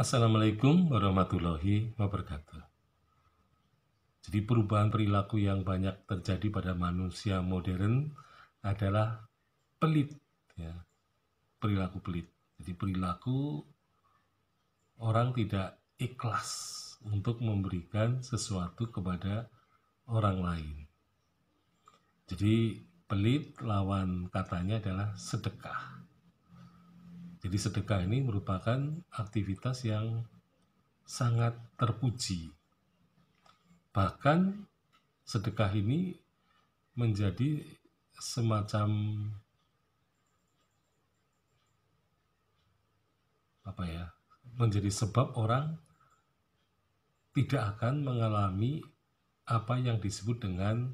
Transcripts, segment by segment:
Assalamualaikum warahmatullahi wabarakatuh. Jadi perubahan perilaku yang banyak terjadi pada manusia modern adalah pelit, ya. perilaku pelit. Jadi perilaku orang tidak ikhlas untuk memberikan sesuatu kepada orang lain. Jadi pelit lawan katanya adalah sedekah. Jadi sedekah ini merupakan aktivitas yang sangat terpuji. Bahkan sedekah ini menjadi semacam apa ya? menjadi sebab orang tidak akan mengalami apa yang disebut dengan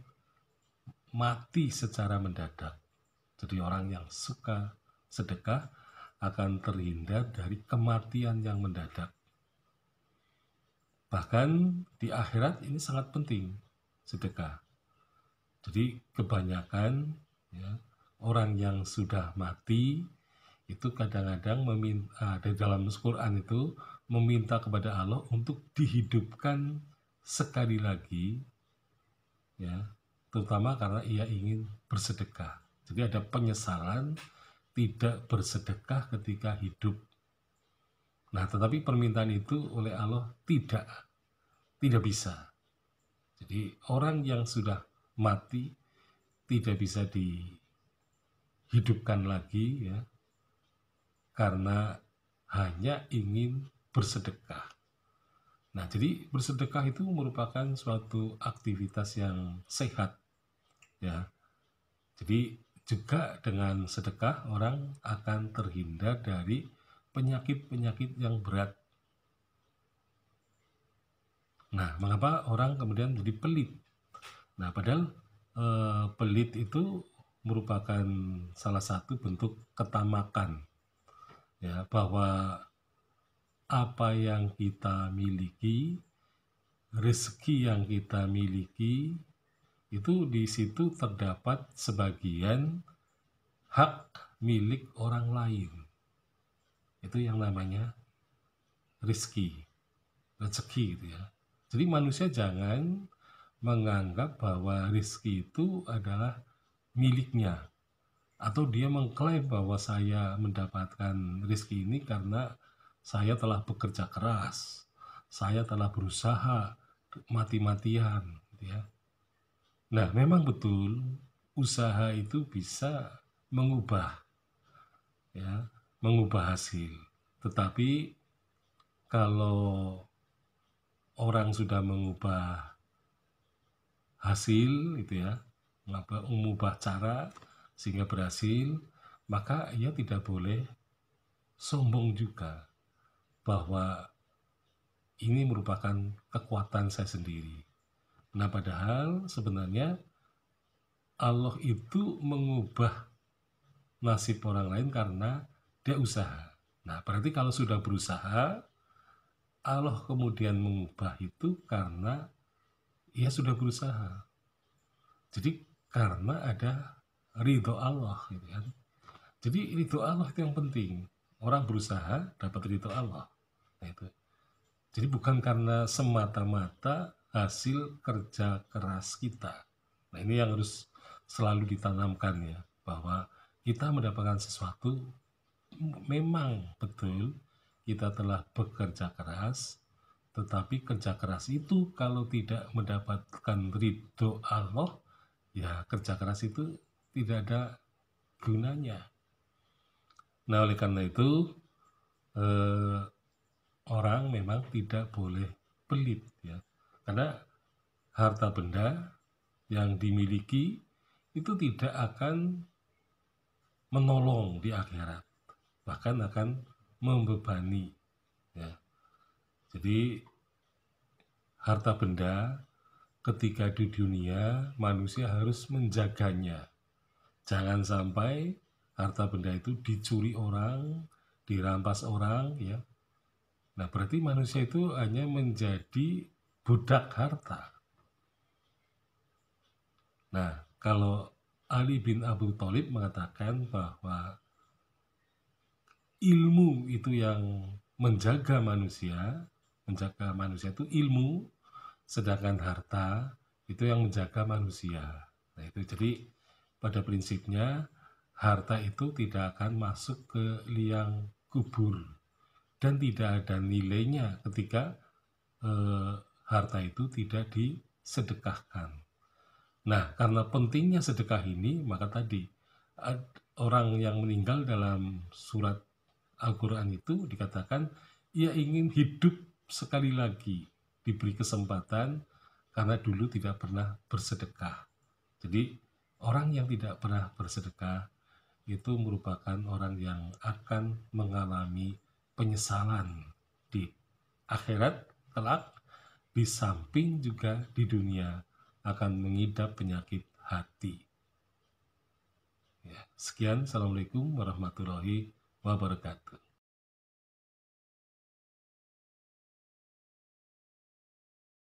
mati secara mendadak. Jadi orang yang suka sedekah akan terhindar dari kematian yang mendadak. Bahkan di akhirat ini sangat penting sedekah. Jadi kebanyakan ya, orang yang sudah mati itu kadang-kadang meminta ah, dalam Quran itu meminta kepada Allah untuk dihidupkan sekali lagi ya terutama karena ia ingin bersedekah. Jadi ada penyesalan tidak bersedekah ketika hidup. Nah, tetapi permintaan itu oleh Allah tidak tidak bisa. Jadi orang yang sudah mati tidak bisa dihidupkan lagi ya. Karena hanya ingin bersedekah. Nah, jadi bersedekah itu merupakan suatu aktivitas yang sehat ya. Jadi juga dengan sedekah orang akan terhindar dari penyakit-penyakit yang berat. Nah, mengapa orang kemudian jadi pelit? Nah, padahal eh, pelit itu merupakan salah satu bentuk ketamakan. Ya, bahwa apa yang kita miliki, rezeki yang kita miliki itu di situ terdapat sebagian hak milik orang lain. Itu yang namanya rizki, rezeki gitu ya. Jadi manusia jangan menganggap bahwa rizki itu adalah miliknya atau dia mengklaim bahwa saya mendapatkan rizki ini karena saya telah bekerja keras, saya telah berusaha mati-matian, gitu ya Nah, memang betul usaha itu bisa mengubah ya, mengubah hasil. Tetapi kalau orang sudah mengubah hasil itu ya, mengubah cara sehingga berhasil, maka ia tidak boleh sombong juga bahwa ini merupakan kekuatan saya sendiri. Nah, padahal sebenarnya Allah itu mengubah nasib orang lain karena dia usaha. Nah, berarti kalau sudah berusaha, Allah kemudian mengubah itu karena ia sudah berusaha. Jadi karena ada ridho Allah, gitu kan? Jadi ridho Allah itu yang penting. Orang berusaha dapat ridho Allah. Nah, itu. Jadi bukan karena semata-mata hasil kerja keras kita. Nah, ini yang harus selalu ditanamkan ya, bahwa kita mendapatkan sesuatu memang betul kita telah bekerja keras, tetapi kerja keras itu kalau tidak mendapatkan ridho Allah, ya kerja keras itu tidak ada gunanya. Nah, oleh karena itu, eh, orang memang tidak boleh pelit ya karena harta benda yang dimiliki itu tidak akan menolong di akhirat, bahkan akan membebani. Ya. Jadi harta benda ketika di dunia manusia harus menjaganya. Jangan sampai harta benda itu dicuri orang, dirampas orang ya. Nah, berarti manusia itu hanya menjadi budak harta. Nah, kalau Ali bin Abu Thalib mengatakan bahwa ilmu itu yang menjaga manusia, menjaga manusia itu ilmu, sedangkan harta itu yang menjaga manusia. Nah, itu jadi pada prinsipnya harta itu tidak akan masuk ke liang kubur dan tidak ada nilainya ketika eh, harta itu tidak disedekahkan. Nah, karena pentingnya sedekah ini, maka tadi orang yang meninggal dalam surat Al-Quran itu dikatakan ia ingin hidup sekali lagi, diberi kesempatan karena dulu tidak pernah bersedekah. Jadi, orang yang tidak pernah bersedekah itu merupakan orang yang akan mengalami penyesalan di akhirat kelak di samping juga di dunia akan mengidap penyakit hati. Ya, sekian, Assalamualaikum warahmatullahi wabarakatuh.